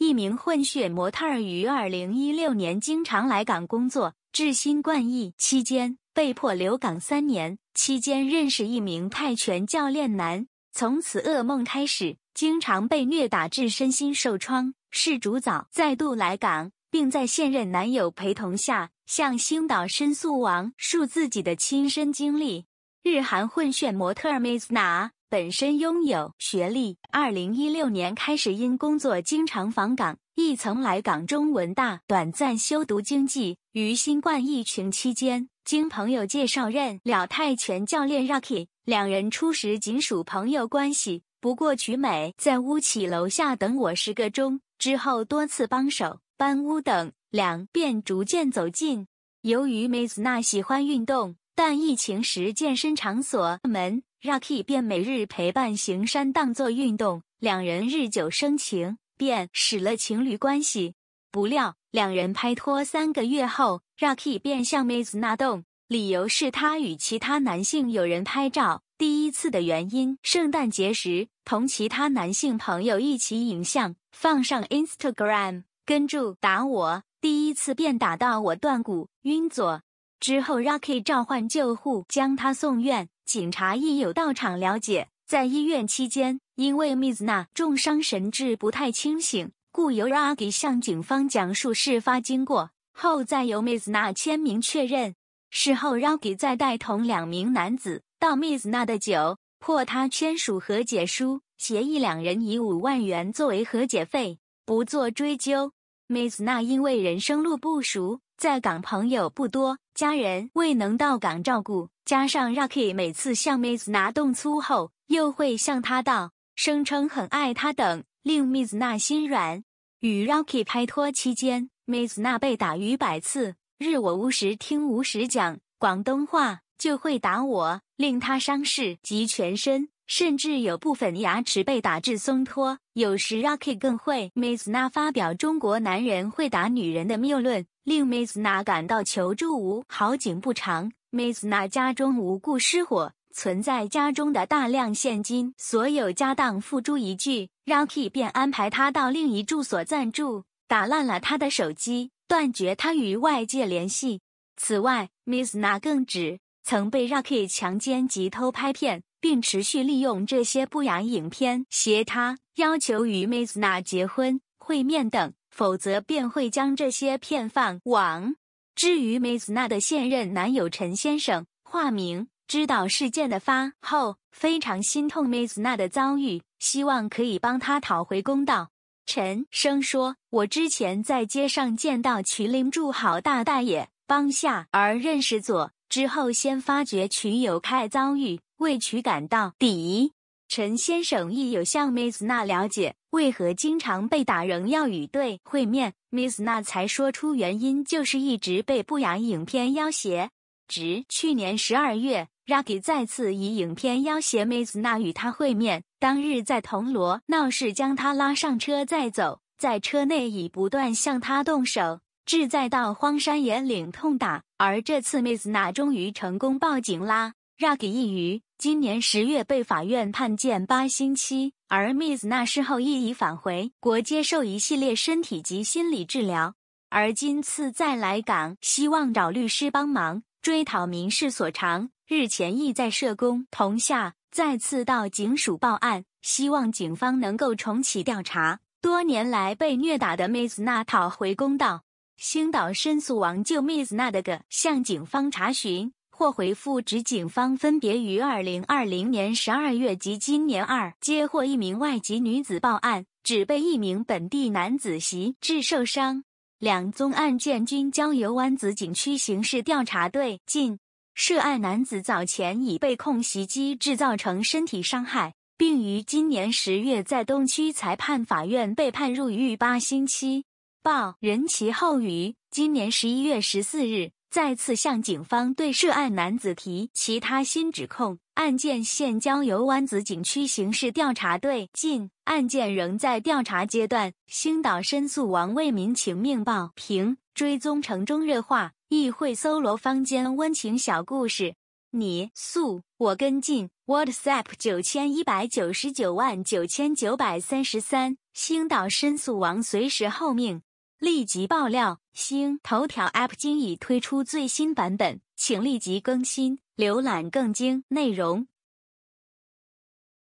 一名混血模特儿于二零一六年经常来港工作，至新冠疫期间被迫留港三年，期间认识一名泰拳教练男，从此噩梦开始，经常被虐打至身心受创。事主早再度来港，并在现任男友陪同下向星岛申诉王述自己的亲身经历。日韩混血模特儿 Miss 娜。本身拥有学历，二零一六年开始因工作经常访港，亦曾来港中文大短暂修读经济。于新冠疫情期间，经朋友介绍认了泰拳教练 r o c k y 两人初时仅属朋友关系。不过曲美在屋企楼下等我十个钟之后，多次帮手搬屋等两便逐渐走近。由于梅子娜喜欢运动，但疫情时健身场所门。r c k y 便每日陪伴行山当做运动，两人日久生情，便使了情侣关系。不料两人拍拖三个月后 r c k y 便向妹子纳洞，理由是他与其他男性有人拍照第一次的原因。圣诞节时，同其他男性朋友一起影像放上 Instagram，跟住打我，第一次便打到我断骨晕左。之后 r c k y 召唤救护，将他送院。警察亦有到场了解，在医院期间，因为 Miss 娜重伤神志不太清醒，故由 c 阿 y 向警方讲述事发经过，后再由 Miss 娜签名确认。事后，c 阿 y 再带同两名男子到 Miss 娜的酒，迫他签署和解书协议，两人以五万元作为和解费，不做追究。Miss 娜因为人生路不熟，在港朋友不多，家人未能到港照顾。加上 Rocky 每次向 Miz 拿动粗后，又会向他道声称很爱他等，令 Miz 拿心软。与 Rocky 拍拖期间，Miz 被打逾百次，日我无时听无时讲广东话就会打我，令他伤势及全身，甚至有部分牙齿被打至松脱。有时 Rocky 更会 Miz 发表中国男人会打女人的谬论，令妹子娜感到求助无。好景不长。m i s n a 家中无故失火，存在家中的大量现金，所有家当付诸一炬。Rocky 便安排他到另一住所暂住，打烂了他的手机，断绝他与外界联系。此外 m i s n a 更指曾被 Rocky 强奸及偷拍片，并持续利用这些不雅影片挟他，要求与 m i s n a 结婚、会面等，否则便会将这些片放网。至于梅子娜的现任男友陈先生（化名），知道事件的发后，非常心痛梅子娜的遭遇，希望可以帮她讨回公道。陈生说：“我之前在街上见到群林住好大大爷帮下而认识左，之后先发觉群友开遭遇，为群感到底。”陈先生亦有向梅子娜了解。为何经常被打仍要与队会面 m i s n a 才说出原因，就是一直被不雅影片要挟。值去年十二月 r a c k y 再次以影片要挟 m i s n a 与他会面，当日在铜锣闹事将他拉上车再走，在车内已不断向他动手，志在到荒山野岭痛打。而这次 m i s n a 终于成功报警啦。r a c k y 已于今年十月被法院判监八星期。而 Miss 那事后亦已返回国接受一系列身体及心理治疗，而今次再来港，希望找律师帮忙追讨民事所偿。日前亦在社工同下再次到警署报案，希望警方能够重启调查。多年来被虐打的 Miss 那讨回公道，星岛申诉王就 Miss 那的个向警方查询。或回复指，警方分别于二零二零年十二月及今年二接获一名外籍女子报案，只被一名本地男子袭至受伤。两宗案件均交由湾仔警区刑事调查队。近涉案男子早前已被控袭击，制造成身体伤害，并于今年十月在东区裁判法院被判入狱八星期。报任其后于今年十一月十四日。再次向警方对涉案男子提其他新指控。案件现交由湾子景区刑事调查队进，案件仍在调查阶段。星岛申诉王为民请命报评，追踪城中热化，议会搜罗坊间温情小故事。你诉我跟进，WhatsApp 九千一百九十九万九千九百三十三。星岛申诉王随时候命。立即爆料！星头条 App 今已推出最新版本，请立即更新，浏览更精内容。